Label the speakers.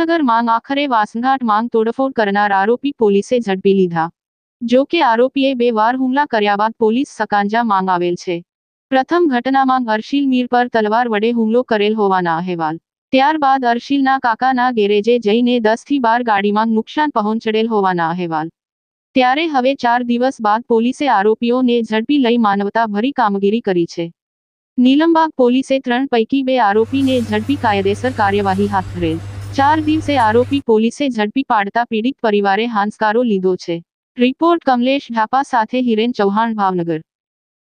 Speaker 1: ભાવનગર માંગ આખરે વાસંઘાટ માંગ તોડફોડ કરનાર આરોપી પોલીસે ઝડપી લીધા જો કે આરોપીએ બે વાર હુમલા કર્યા બાદ પોલીસ સકાંજા માંગ આવેલ છે પ્રથમ ઘટનામાં અર્શિલ મીર પર તલવાર વડે હુમલો કરેલ હોવાના અહેવાલ ત્યારબાદ અર્શિલના કાકાના ગેરેજે જઈને દસથી બાર ગાડીમાં નુકસાન પહોંચડેલ હોવાના અહેવાલ ત્યારે હવે ચાર દિવસ બાદ પોલીસે આરોપીઓને ઝડપી લઈ માનવતા ભરી કામગીરી કરી છે નીલમબાગ પોલીસે ત્રણ પૈકી બે આરોપીને ઝડપી કાયદેસર કાર્યવાહી હાથ ધરેલ ચાર દિવસે આરોપી પોલીસે ઝડપી પાડતા પીડિત પરિવારે હાંસકારો લીધો છે રિપોર્ટ કમલેશ ઢાપા સાથે હિરેન ચૌહાણ ભાવનગર